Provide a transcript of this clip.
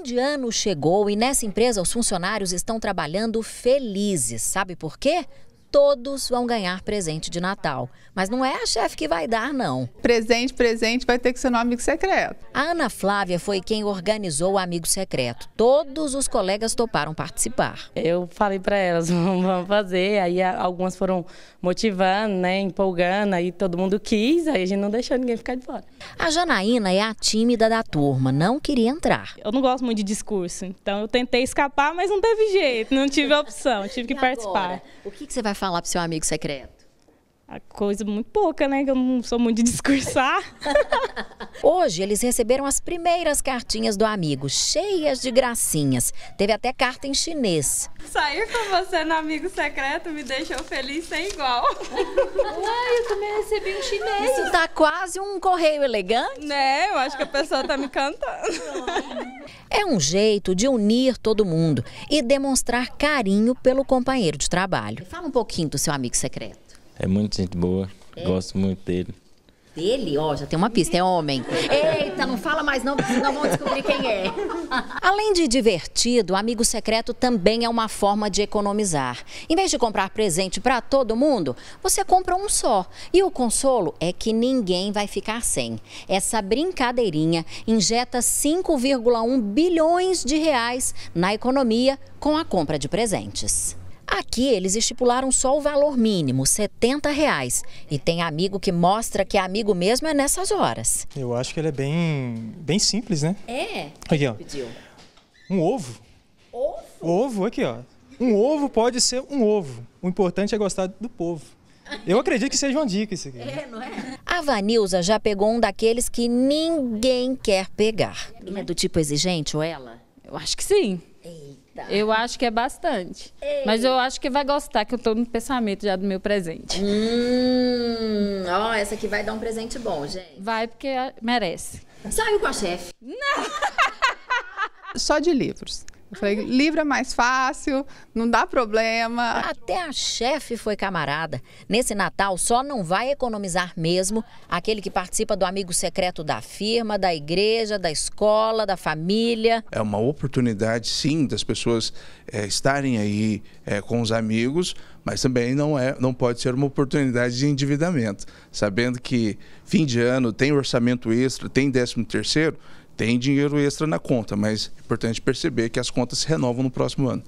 fim de ano chegou e nessa empresa os funcionários estão trabalhando felizes. Sabe por quê? todos vão ganhar presente de Natal. Mas não é a chefe que vai dar, não. Presente, presente, vai ter que ser no Amigo Secreto. A Ana Flávia foi quem organizou o Amigo Secreto. Todos os colegas toparam participar. Eu falei para elas, vamos fazer. Aí algumas foram motivando, né, empolgando, aí todo mundo quis, aí a gente não deixou ninguém ficar de fora. A Janaína é a tímida da turma, não queria entrar. Eu não gosto muito de discurso, então eu tentei escapar, mas não teve jeito, não tive opção, tive que participar. O que você vai falar pro seu amigo secreto? A coisa muito pouca, né? Que eu não sou muito de discursar. Hoje eles receberam as primeiras cartinhas do amigo, cheias de gracinhas. Teve até carta em chinês. Sair com você no amigo secreto me deixou feliz sem igual. também recebi um chinês. Isso tá quase um correio elegante. Né? Eu acho que a pessoa tá me cantando. É um jeito de unir todo mundo e demonstrar carinho pelo companheiro de trabalho. Fala um pouquinho do seu amigo secreto. É muito gente boa. É? Gosto muito dele. Dele? Ó, oh, já tem uma pista. É homem. Ei, Eita, não fala mais não, porque senão vão descobrir quem é. Além de divertido, amigo secreto também é uma forma de economizar. Em vez de comprar presente para todo mundo, você compra um só. E o consolo é que ninguém vai ficar sem. Essa brincadeirinha injeta 5,1 bilhões de reais na economia com a compra de presentes. Aqui eles estipularam só o valor mínimo, R$ 70 reais. E tem amigo que mostra que é amigo mesmo é nessas horas. Eu acho que ele é bem, bem simples, né? É. Aqui, ó. Pediu? Um ovo. Ovo? Ovo, aqui, ó. Um ovo pode ser um ovo. O importante é gostar do povo. Eu acredito que seja uma dica isso aqui. É, não é? A Vanilza já pegou um daqueles que ninguém quer pegar. Não é do tipo exigente ou ela? Eu acho que sim. Tá. Eu acho que é bastante. Ei. Mas eu acho que vai gostar, que eu tô no pensamento já do meu presente. Hum, ó, essa aqui vai dar um presente bom, gente. Vai, porque merece. Saiu com a chefe. Não! Só de livros. Eu falei, livro é mais fácil, não dá problema. Até a chefe foi camarada. Nesse Natal só não vai economizar mesmo aquele que participa do amigo secreto da firma, da igreja, da escola, da família. É uma oportunidade, sim, das pessoas é, estarem aí é, com os amigos, mas também não, é, não pode ser uma oportunidade de endividamento. Sabendo que fim de ano tem orçamento extra, tem décimo terceiro, tem dinheiro extra na conta, mas é importante perceber que as contas se renovam no próximo ano.